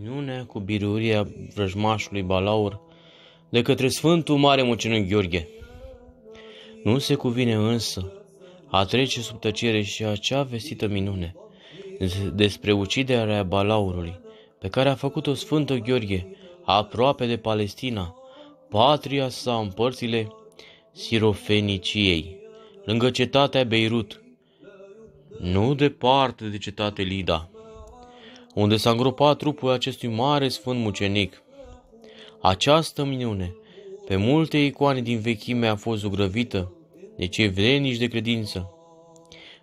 Minune cu biruria vrăjmașului Balaur de către Sfântul Mare Mucenic Gheorghe. Nu se cuvine însă a trece sub tăcere și acea vestită minune despre uciderea Balaurului, pe care a făcut-o Sfântul Gheorghe, aproape de Palestina, patria sa în părțile Sirofeniciei, lângă cetatea Beirut, nu departe de cetatea Lida unde s-a îngropat trupul acestui mare sfânt mucenic. Această minune, pe multe icoane din vechime a fost zugrăvită de cei vrenici de credință,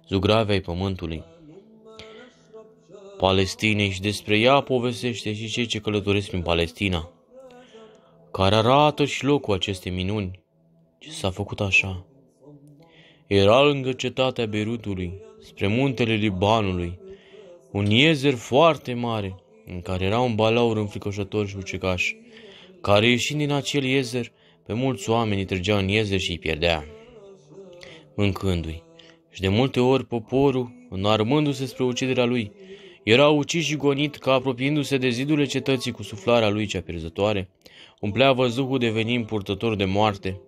zugrave ai pământului. Palestine și despre ea povestește și cei ce călătoresc prin Palestina, care arată și locul acestei minuni, ce s-a făcut așa. Era lângă cetatea Beirutului, spre muntele Libanului, un iezer foarte mare, în care era un balaur înfricoșător și ucigaș, care ieșind din acel iezer, pe mulți oameni îi trăgea în iezer și îi pierdea, mâncându-i. Și de multe ori poporul, înarmându-se spre uciderea lui, era ucis și gonit ca apropiindu-se de zidurile cetății cu suflarea lui cea pierzătoare, umplea văzuhul devenind purtător de moarte,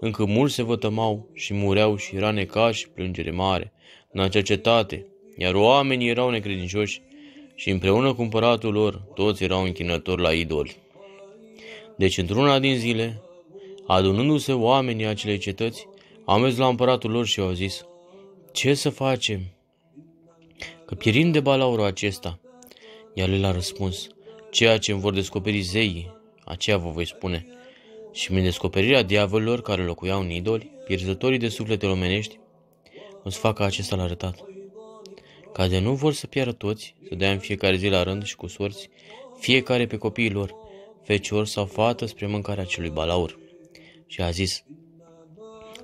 încă mulți se vătămau și mureau și era neca și plângere mare în acea cetate, iar oamenii erau necredincioși și împreună cu împăratul lor, toți erau închinători la idoli. Deci, într-una din zile, adunându-se oamenii acelei cetăți, au mers la împăratul lor și au zis, Ce să facem? Că pierim de balaurul acesta. Iar el a răspuns, Ceea ce îmi vor descoperi zeii, aceea vă voi spune. Și prin descoperirea diavolilor care locuiau în idoli, pierzătorii de suflete omenești, îți fac acesta l-a arătat ca de nu vor să piară toți, să dea în fiecare zi la rând și cu sorți, fiecare pe copiii lor, fecior sau fată spre mâncarea celui balaur. Și a zis,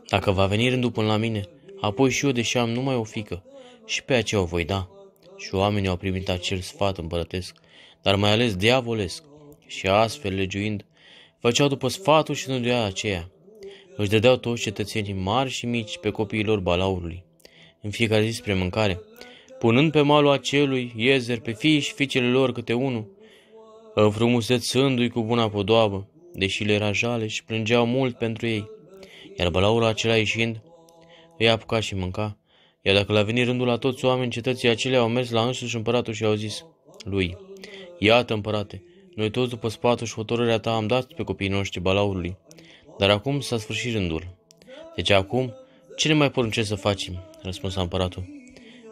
Dacă va veni rândul până la mine, apoi și eu, deși am numai o fică, și pe aceea o voi da. Și oamenii au primit acel sfat împărătesc, dar mai ales diavolesc, și astfel legiuind, făceau după sfatul și nu năduia aceea. Își dădeau toți cetățenii mari și mici pe copiilor balaurului, în fiecare zi spre mâncare, punând pe malul acelui iezer pe fii și fiicele lor câte unul, înfrumusețându-i cu buna podoabă, deși le era jale și plângeau mult pentru ei. Iar balaurul acela ieșind, îi apuca și mânca. Iar dacă l-a venit rândul la toți oameni cetății acelea, au mers la însuși împăratul și au zis lui, Iată, împărate, noi toți după spatul și hotărârea ta am dat pe copiii noștri balaurului, dar acum s-a sfârșit rândul. Deci acum, ce ne mai poruncesc să facem? Răspunsa împăratul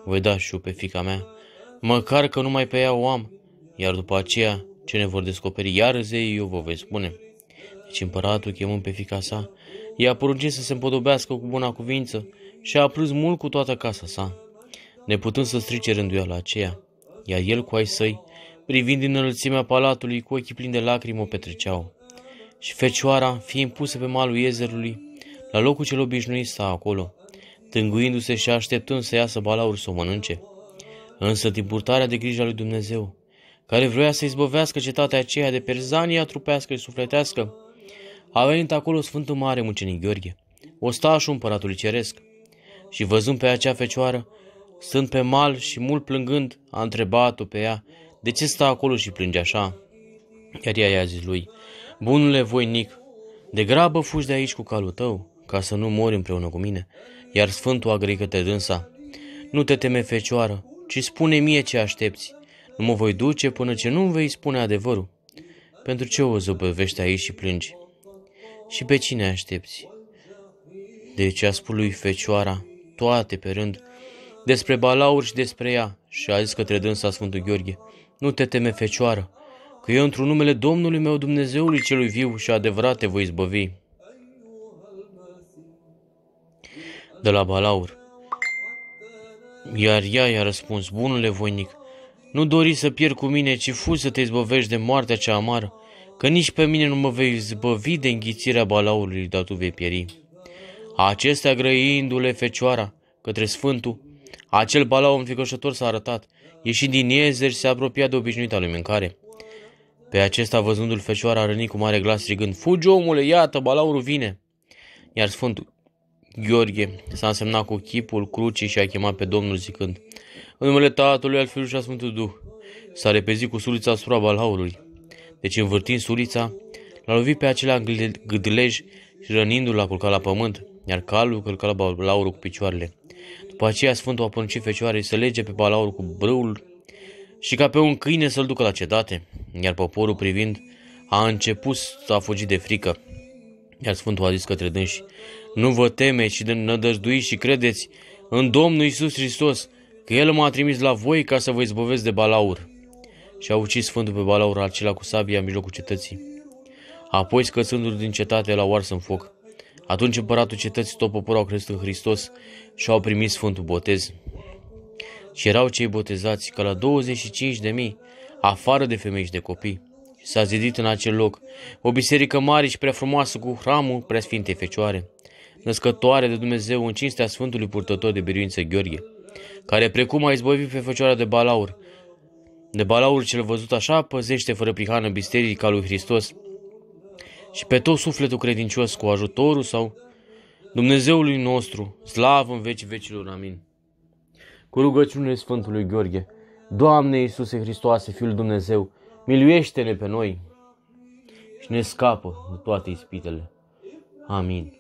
voi da și eu pe fica mea, măcar că numai pe ea o am, iar după aceea ce ne vor descoperi iar zeii eu vă voi spune. Deci împăratul, chemând pe fica sa, i-a poruncit să se împodobească cu buna cuvință și a plâns mult cu toată casa sa, neputând să strice rânduiala aceea, iar el cu ai săi, privind din înălțimea palatului cu ochii plini de lacrimi o petreceau. Și fecioara, fiind pusă pe malul iezerului, la locul cel obișnuit sta acolo, tânguindu-se și așteptând să iasă balaur să o mănânce. Însă din purtarea de grijă a lui Dumnezeu, care vroia să izbăvească cetatea aceea de perzania trupească și sufletească, a venit acolo Sfântul Mare Mucenic Gheorghe, ostașul împăratului ceresc. Și văzând pe acea fecioară, stând pe mal și mult plângând, a întrebat-o pe ea, de ce stă acolo și plânge așa? Iar ea i-a zis lui, bunule voinic, de grabă fugi de aici cu calul tău, ca să nu mori împreună cu mine. Iar Sfântul agri te dânsa, nu te teme, fecioară, ci spune mie ce aștepți. Nu mă voi duce până ce nu vei spune adevărul. Pentru ce o zăbăvești aici și plângi? Și pe cine aștepți? Deci a spus lui Fecioara, toate pe rând, despre balaur și despre ea, și a zis către dânsa Sfântul Gheorghe, nu te teme, Fecioară, că eu într-un numele Domnului meu Dumnezeului celui viu și adevărat te voi zbăvi. de la Balaur. Iar ea i-a răspuns, bunule voinic, nu dori să pierd cu mine, ci fu să te izbăvești de moartea cea amară, că nici pe mine nu mă vei izbăvi de înghițirea balaurului, dar tu vei pieri. Acestea grăindu-le fecioara către sfântul, acel balaur înfricoșător s-a arătat, ieșind din iezeri și se apropia de obișnuita lui mâncare. Pe acesta, văzându-l, fecioara a rănit cu mare glas, strigând, Fugi, omule, iată, balaurul vine! Iar sfântul, Gheorghe s-a însemnat cu chipul crucii și a chemat pe Domnul zicând, În numele Tatălui, al Fiului și a Sfântului Duh, s-a repezit cu sulița asupra balaurului. Deci învârtind sulița, l-a lovit pe acela gâdlej și rănindu-l a culcat la pământ, iar calul călca la balaurul cu picioarele. După aceea Sfântul a poruncit fecioarei să lege pe balaurul cu brâul și ca pe un câine să-l ducă la cetate, iar poporul privind a început să a fugit de frică. Iar Sfântul a zis către dânsi, nu vă temeți și nădăjduiți și credeți în Domnul Isus Hristos, că El m-a trimis la voi ca să vă izbăvesc de balaur. Și a ucis sfântul pe balaur acela cu sabia în mijlocul cetății. Apoi, scăsându l din cetate, la au ars în foc. Atunci împăratul cetății tot poporul au crezut în Hristos și au primit sfântul botez. Și erau cei botezați ca la 25 de mii, afară de femei și de copii. Și s-a zidit în acel loc o biserică mare și prea frumoasă cu hramul prea sfintei fecioare născătoare de Dumnezeu în cinstea Sfântului Purtător de Biruință Gheorghe, care precum a izbăvit pe Fecioara de Balaur, de Balaur cel văzut așa păzește fără prihană biserica lui Hristos și pe tot sufletul credincios cu ajutorul sau Dumnezeului nostru, slav în vecii vecilor, amin. Cu rugăciunile Sfântului Gheorghe, Doamne Iisuse Hristoase, Fiul Dumnezeu, miluiește-ne pe noi și ne scapă de toate ispitele. Amin.